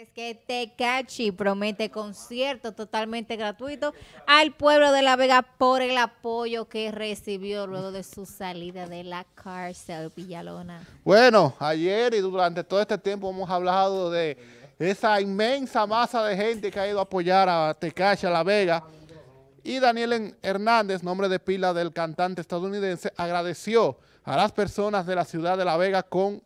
es que Tecachi este promete concierto totalmente gratuito al pueblo de La Vega por el apoyo que recibió luego de su salida de la cárcel Villalona. Bueno, ayer y durante todo este tiempo hemos hablado de esa inmensa masa de gente que ha ido a apoyar a Tecachi a La Vega. Y Daniel Hernández, nombre de pila del cantante estadounidense, agradeció a las personas de la ciudad de La Vega con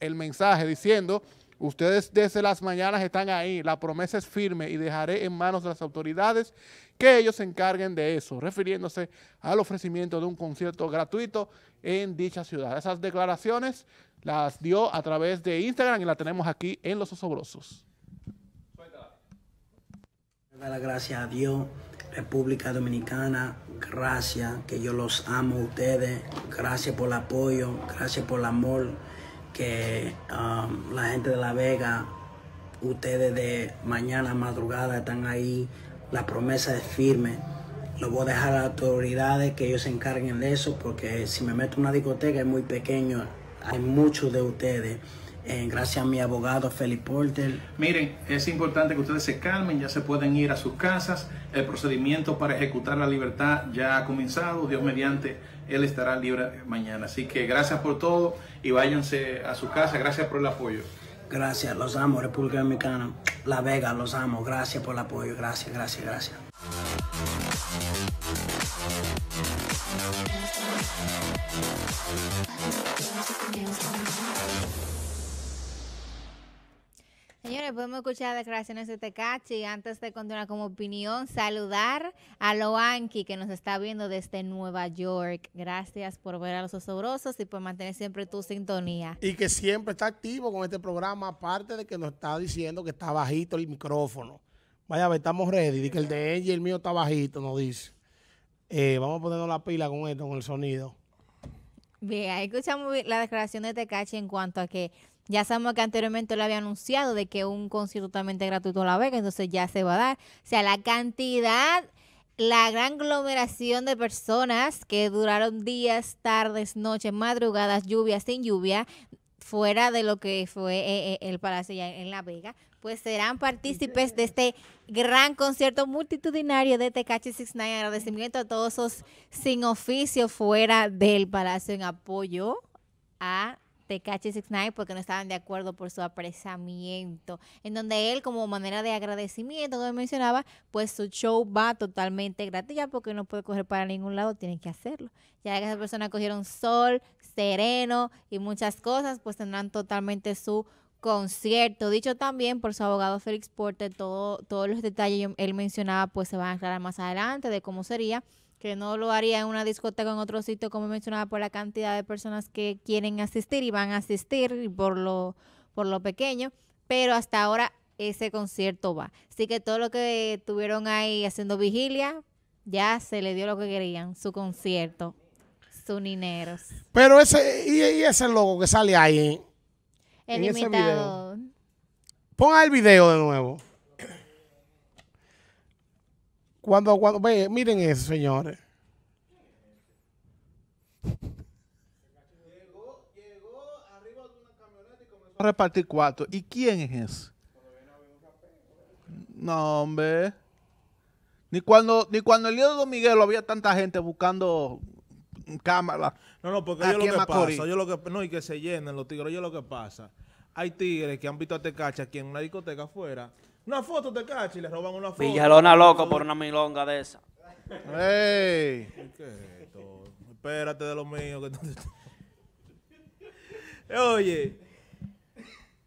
el mensaje diciendo Ustedes desde las mañanas están ahí, la promesa es firme y dejaré en manos de las autoridades que ellos se encarguen de eso, refiriéndose al ofrecimiento de un concierto gratuito en dicha ciudad. Esas declaraciones las dio a través de Instagram y las tenemos aquí en Los Osobrosos. gracias a Dios, República Dominicana, gracias, que yo los amo ustedes, gracias por el apoyo, gracias por el amor que um, la gente de La Vega, ustedes de mañana madrugada están ahí, la promesa es firme. Lo voy a dejar a las autoridades que ellos se encarguen de eso, porque si me meto en una discoteca es muy pequeño, hay muchos de ustedes eh, gracias a mi abogado Felipe Porter. Miren, es importante que ustedes se calmen, ya se pueden ir a sus casas. El procedimiento para ejecutar la libertad ya ha comenzado. Dios mediante, él estará libre mañana. Así que gracias por todo y váyanse a su casa. Gracias por el apoyo. Gracias, los amo, República Dominicana. La Vega, los amo. Gracias por el apoyo. Gracias, gracias, gracias. Señores, podemos escuchar las declaraciones de Tecachi. Antes de continuar con opinión, saludar a Loanki que nos está viendo desde Nueva York. Gracias por ver a los osobrosos y por mantener siempre tu sintonía. Y que siempre está activo con este programa, aparte de que nos está diciendo que está bajito el micrófono. Vaya, estamos ready. Dice que el de ella y el mío está bajito, nos dice. Eh, vamos a ponernos la pila con esto, con el sonido. Bien, ahí escuchamos la declaración de Tecachi en cuanto a que ya sabemos que anteriormente lo había anunciado de que un concierto totalmente gratuito a La Vega, entonces ya se va a dar. O sea, la cantidad, la gran aglomeración de personas que duraron días, tardes, noches, madrugadas, lluvias, sin lluvia, fuera de lo que fue eh, eh, el Palacio en La Vega, pues serán partícipes de este gran concierto multitudinario de Tecachi 69. Agradecimiento a todos esos sin oficio fuera del Palacio en apoyo a six 69 porque no estaban de acuerdo por su apresamiento, en donde él como manera de agradecimiento, como mencionaba, pues su show va totalmente gratis ya porque no puede coger para ningún lado, tiene que hacerlo. Ya que esa persona cogieron sol, sereno y muchas cosas, pues tendrán totalmente su concierto. Dicho también por su abogado Félix porte todo, todos los detalles él mencionaba, pues se van a aclarar más adelante de cómo sería que no lo haría en una discoteca en otro sitio, como mencionaba, por la cantidad de personas que quieren asistir y van a asistir y por lo, por lo pequeño, pero hasta ahora ese concierto va. Así que todo lo que tuvieron ahí haciendo vigilia, ya se le dio lo que querían, su concierto, sus dineros. Pero ese, y, ese logo que sale ahí, El invitado. Ponga el video de nuevo. Cuando, ve, miren eso, señores. Llegó, arriba de una camioneta y comenzó a repartir cuatro. ¿Y quién es? No, hombre. Ni cuando, ni cuando el día de Don Miguel había tanta gente buscando cámara. No, no, porque yo lo que pasa, que, no, y que se llenen los tigres, yo lo que pasa. Hay tigres que han visto a Tecacha aquí en una discoteca afuera una foto de Cachi, le roban una foto. Villalona loco por una milonga de esa. ¡Ey! ¿Qué Espérate de lo mío. Oye,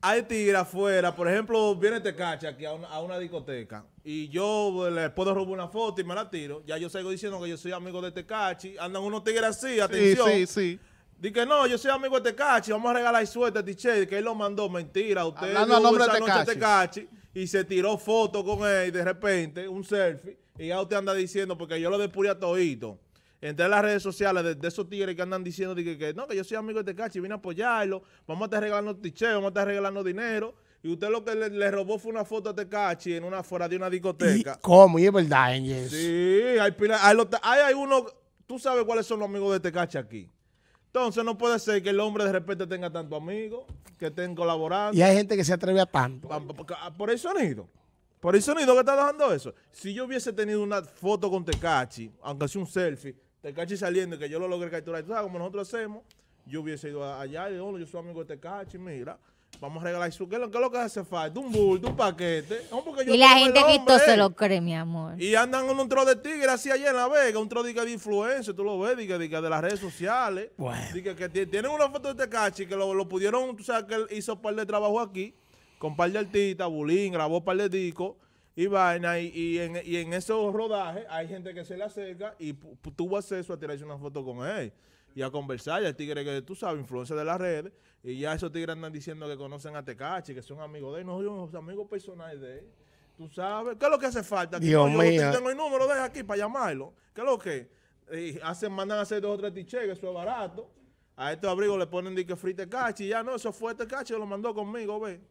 hay tigres afuera. Por ejemplo, viene te este aquí a una, discoteca y yo le puedo robar una foto y me la tiro. Ya yo sigo diciendo que yo soy amigo de Tecachi. Este Andan unos tigres así, atención. Sí, sí, sí. que no, yo soy amigo de Tecachi, este vamos a regalar suerte a Tiché, que él lo mandó. Mentira, usted Hablando a nombre de Tecachi y se tiró foto con él de repente, un selfie, y ya usted anda diciendo, porque yo lo depuré a todito. entre las redes sociales de, esos tigres que andan diciendo que, no, que yo soy amigo de Tecachi, este vine a apoyarlo, vamos a estar regalando ticheos, vamos a estar regalando dinero. Y usted lo que le, robó fue una foto de este Tecachi en una fuera de una discoteca. ¿Cómo? Y es verdad, Angel. Sí, hay, hay, hay, hay uno, tú sabes cuáles son los amigos de Tecachi este aquí. Entonces no puede ser que el hombre de respeto tenga tanto amigo, que estén colaborando. Y hay gente que se atreve a tanto. Ah, por el sonido. Por el sonido que está dejando eso. Si yo hubiese tenido una foto con Tecachi, aunque sea un selfie, Tecachi saliendo, y que yo lo logre capturar, tú sabes, como nosotros hacemos, yo hubiese ido allá y digo, yo soy amigo de Tecachi, mira. Vamos a regalar su. ¿Qué es lo, que hace falta? Un bulto, un paquete. y la gente que esto se lo cree, mi amor. Y andan con un tro de tigre así allá en La Vega, un tro de, de influencer, tú lo ves, de, de las redes sociales. Bueno. Que, que tienen una foto de este cachi que lo, pudieron, tú sabes que él hizo un par de trabajos aquí, con un par de artistas, Bulín, grabó un par de discos y vaina. Y, en, esos rodajes hay gente que se le acerca y tuvo acceso a tirarse una foto con él y a conversar. Y el tigre que tú sabes, influencia de las redes. Y ya esos tigres andan diciendo que conocen a Tecachi, que son amigos de él. No, yo son amigos personal de él. Tú sabes, ¿qué es lo que hace falta? Aquí, Dios mío. Yo tengo el número de aquí para llamarlo. ¿Qué es lo que? Y hacen, mandan a hacer dos o tres tiches, que eso es barato. A estos abrigos le ponen de que free Tecachi. Ya no, eso fue Tecachi, lo mandó conmigo, ve.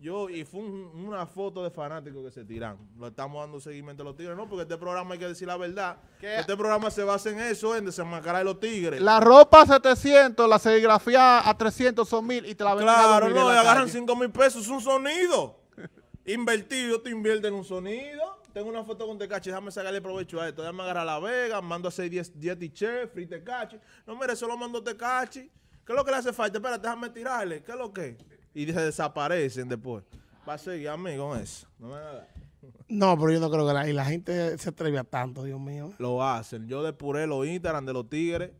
Yo, y fue una foto de fanáticos que se tiran. Lo estamos dando seguimiento a los tigres, ¿no? Porque este programa hay que decir la verdad. Este programa se basa en eso, en desmascarar a los tigres. La ropa a 700, la serigrafía a 300 son mil y te la venden Claro, no, y agarran 5 mil pesos, es un sonido. Invertido, te invierten un sonido. Tengo una foto con Tecachi, déjame sacarle provecho a esto. Déjame agarrar a la vega, mando a 6, 10, 10 t-shirts, free Tecachi. No, mire, solo mando Tecachi. ¿Qué es lo que le hace falta? Espera, déjame tirarle. ¿Qué es lo que y se desaparecen después. Va a seguir a mí con eso. No pero yo no creo que la, gente se atreve a tanto, Dios mío. Lo hacen. Yo depuré los Instagram de los tigres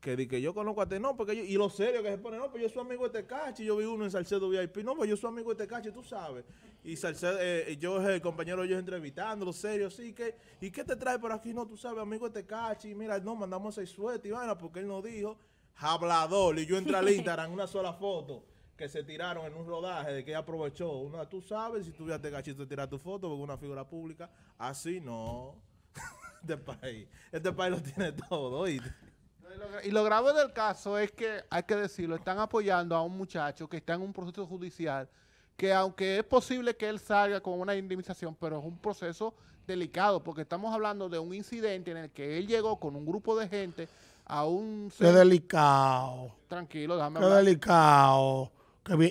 que di que yo conozco a este, no, porque yo, y lo serio que se pone, no, pues yo soy amigo de Tecachi, este yo vi uno en Salcedo VIP, no, pues yo soy amigo de Tecachi, este tú sabes. Y Salcedo, eh, yo eh, el compañero yo entrevistando, lo serio, sí, que, ¿y qué te trae por aquí? No, tú sabes, amigo de y este mira, no, mandamos seis suerte, Ivana, porque él nos dijo, hablador, y yo entré al Instagram, una sola foto que se tiraron en un rodaje de que ella aprovechó. Una, tú sabes, si tú ya te de tirar tu foto con una figura pública, así no. este país, este país lo tiene todo. Y, lo grave del caso es que, hay que decirlo, están apoyando a un muchacho que está en un proceso judicial que aunque es posible que él salga con una indemnización, pero es un proceso delicado, porque estamos hablando de un incidente en el que él llegó con un grupo de gente a un... Qué delicado. Tranquilo, déjame Qué delicado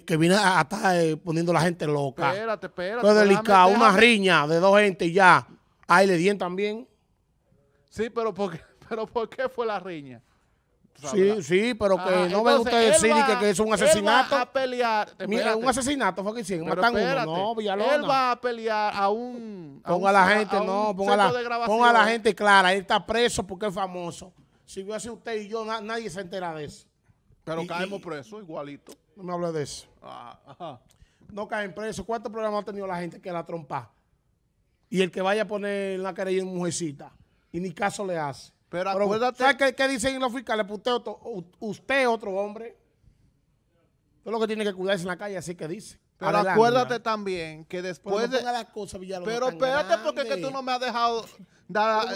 que, viene a, estar eh, poniendo la gente loca. Espérate, espérate. delicado, una riña de dos gente y ya. Ahí le dieron también. Sí, pero ¿por qué, pero ¿por qué fue la riña? Sí, sí, pero que no ven ustedes decir que, es un asesinato. Él va a pelear. Mira, un asesinato fue que hicieron. Matan uno. No, Él va a pelear a un. A ponga a la gente, no. Ponga la, ponga a la gente clara. Él está preso porque es famoso. Si yo así usted y yo, nadie se entera de eso. Pero caemos presos igualito. No me hable de eso. Ah, no caen presos. ¿Cuántos problemas ha tenido la gente que la trompa? Y el que vaya a poner la querella en mujercita. Y ni caso le hace. Pero, acuérdate. ¿Sabes qué, dicen los fiscales? Pues usted otro, usted es otro hombre. Usted lo que tiene que cuidarse en la calle, así que dice. Pero acuérdate también que después pero de. pero espérate, porque que tú no me has dejado dar.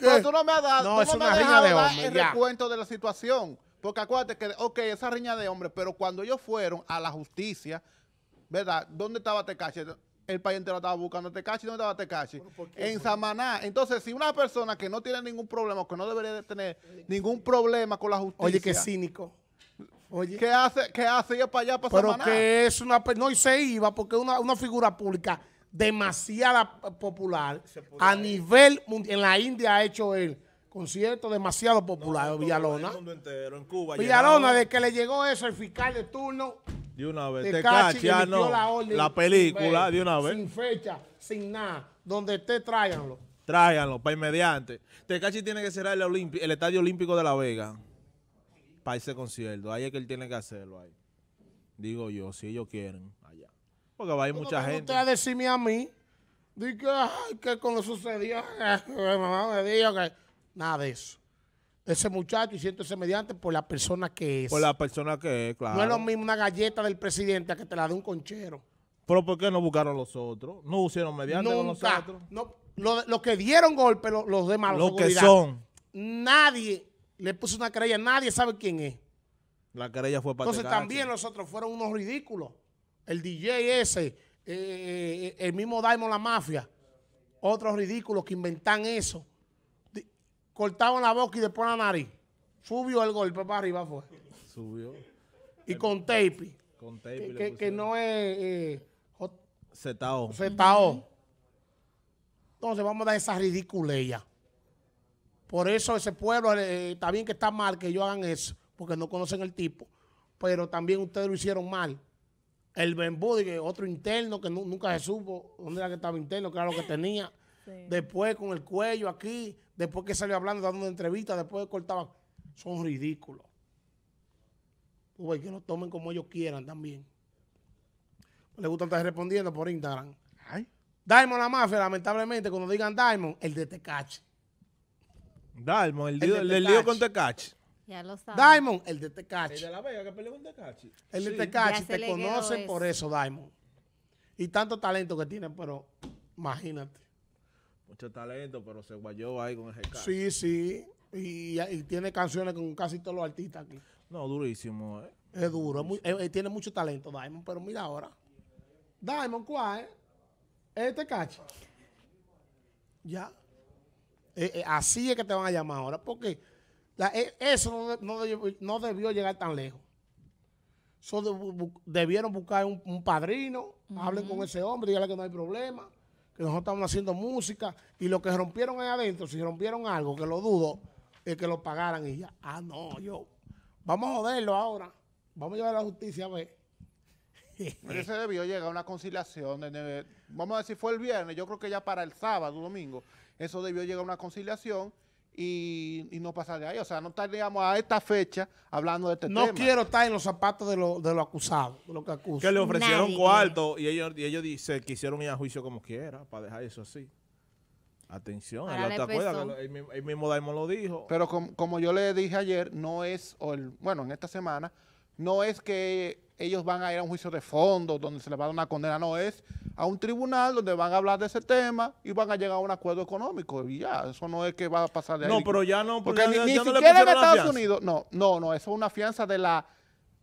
Pero tú no me has dado. No, no me has dejado de hombre, dar el ya. de la situación. Porque acuérdate que, ok, esa riña de hombres, pero cuando ellos fueron a la justicia, ¿verdad? ¿Dónde estaba Tecache? El país entero estaba buscando a caché ¿Dónde estaba Tecache? En Samaná. Entonces, si una persona que no tiene ningún problema, que no debería de tener ningún problema con la justicia. Oye, qué cínico. Oye. ¿Qué hace? ¿Qué hace para allá, para Pero que es una... No, y se iba porque una, una figura pública demasiado popular a nivel mundial. En la India ha hecho él concierto demasiado popular, Villalona. mundo en Villalona, de que le llegó eso, el fiscal de turno. De una vez, te ah, La, película, de una vez. Sin fecha, sin nada. Donde esté, tráiganlo. Tráiganlo, para mediante. Tecachi tiene que cerrar el, el Estadio Olímpico de La Vega para ese concierto. Ahí es que él tiene que hacerlo ahí. Digo yo, si ellos quieren, allá. Porque va a ir mucha gente. Usted a decirme a mí, que, cuando sucedió, con lo sucedió, dijo que, Nada de eso. Ese muchacho y siento ese mediante por la persona que es. Por la persona que es, claro. No es lo mismo una galleta del presidente a que te la dé un conchero. Pero ¿por qué no buscaron los otros? ¿No hicieron mediante Nunca. nosotros? No, los lo que dieron golpe, los demás. Los que son. Nadie le puso una querella, nadie sabe quién es. La querella fue para Entonces también los otros fueron unos ridículos. El DJ ese, eh, eh, eh, el mismo Daimon La Mafia, otros ridículos que inventan eso cortaba la boca y después la nariz. Subió el golpe para arriba fue. Subió. Y con tape. Con tape. Que, no es... Eh, Zetao. Entonces vamos a dar esa ya. Por eso ese pueblo, eh, está bien que está mal que ellos hagan eso, porque no conocen el tipo, pero también ustedes lo hicieron mal. El Bembú, otro interno que nunca se supo dónde era que estaba interno, que era lo que tenía. Después con el cuello aquí, después que salió hablando, dando una entrevista, después cortaba. Son ridículos. Uy, que lo tomen como ellos quieran también. Le gusta estar respondiendo por Instagram. Ay. Diamond la mafia, lamentablemente, cuando digan Diamond, el de Tecachi Diamond, el, lío con Tecachi Ya lo sabes. Diamond, el de Tecachi El de la Vega te conocen por eso, Diamond. Y tanto talento que tiene, pero imagínate mucho talento, pero se guayó ahí con ese caso. Sí, sí. Y, tiene canciones con casi todos los artistas aquí. No, durísimo. Eh. Es duro. Eh, eh, tiene mucho talento, Diamond. Pero mira ahora. Diamond, ¿cuál? Es este cacho. Ya. así es que te van a llamar ahora. Porque eso no, debió, llegar tan lejos. debieron buscar un, padrino. Hablen con ese hombre, dígale que no hay problema que nosotros estamos haciendo música y lo que rompieron ahí adentro, si rompieron algo, que lo dudo, es que lo pagaran y ya, ah, no, yo, vamos a joderlo ahora, vamos a llevar a la justicia a ver. Pero debió llegar a una conciliación, de, vamos a decir fue el viernes, yo creo que ya para el sábado, domingo, eso debió llegar a una conciliación y, no pasar de ahí. O sea, no estaríamos a esta fecha hablando de este tema. No quiero estar en los zapatos de los de lo acusados, de que Que le ofrecieron cuarto y ellos, y ellos se quisieron ir a juicio como quiera para dejar eso así. Atención, El, mismo Daimon lo dijo. Pero como yo le dije ayer, no es, bueno, en esta semana, no es que ellos van a ir a un juicio de fondo donde se les va a dar una condena, no, es a un tribunal donde van a hablar de ese tema y van a llegar a un acuerdo económico y ya, eso no es que va a pasar de ahí. No, pero ya no, pues porque ni, siquiera en Estados Unidos, no, no, no, eso es una fianza de la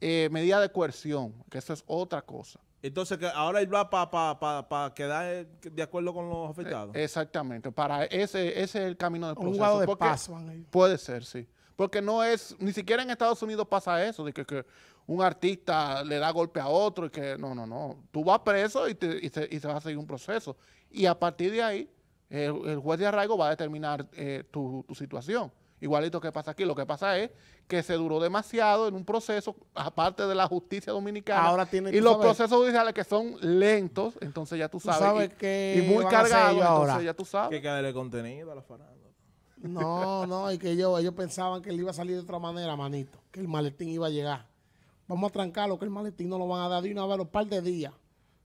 eh, medida de coerción, que eso es otra cosa. Entonces, que ahora él va para quedar eh, de acuerdo con los eh, afectados. exactamente, para ese, ese es el camino del proceso. Un de Puede ser, sí. Porque no es, ni siquiera en Estados Unidos pasa eso, de que, un artista le da golpe a otro y que no, no, no. Tú vas preso y, se, va a seguir un proceso. Y a partir de ahí, el, juez de arraigo va a determinar eh, tu, situación. Igualito que pasa aquí. Lo que pasa es que se duró demasiado en un proceso, aparte de la justicia dominicana. Ahora tiene, y los procesos judiciales que son lentos, entonces ya tú sabes. que muy cargados, entonces ya tú sabes. Que caerle contenido a la farada. No, no, y que ellos, ellos pensaban que él iba a salir de otra manera, manito, que el maletín iba a llegar. Vamos a trancarlo, que el maletín no lo van a dar de una vez los par de días.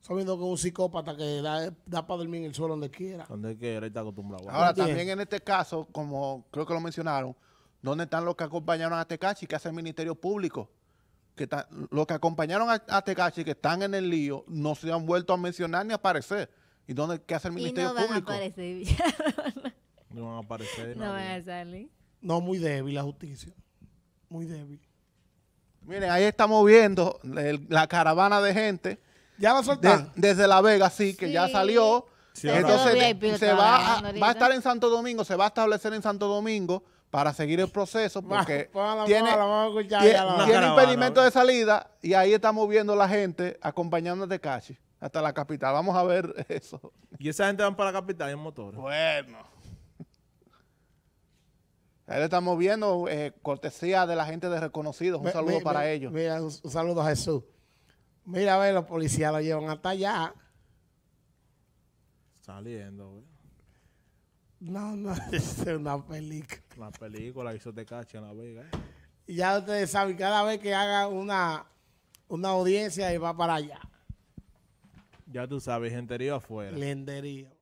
Sabiendo que es un psicópata que da, da para dormir en el suelo donde quiera. Donde quiera, está acostumbrado. Ahora, también en este caso, como creo que lo mencionaron, ¿dónde están los que acompañaron a Tecachi que hace el Ministerio Público? que los que acompañaron a, Atecachi que están en el lío no se han vuelto a mencionar ni a aparecer. ¿Y dónde qué hace el Ministerio no Público? No van a aparecer. No No, muy débil la justicia. Muy débil. Miren, ahí estamos viendo la caravana de gente Ya va a soltar desde La Vega, sí, que ya salió. Entonces se va a, va a estar en Santo Domingo, se va a establecer en Santo Domingo para seguir el proceso porque tiene, impedimento de salida y ahí estamos viendo la gente acompañando a Tecachi hasta la capital. Vamos a ver eso. Y esa gente va para la capital en motores. Bueno. Ahí le estamos viendo, eh, cortesía de la gente de Reconocidos. Un saludo para ellos. Mira, un, saludo a Jesús. Mira, a ver, los policías lo llevan hasta allá. Saliendo, güey. No, no, es una película. Una película eso te cacha en La Vega. Eh. Y ya ustedes saben, cada vez que haga una, una audiencia y va para allá. Ya tú sabes, río afuera. Lenderío.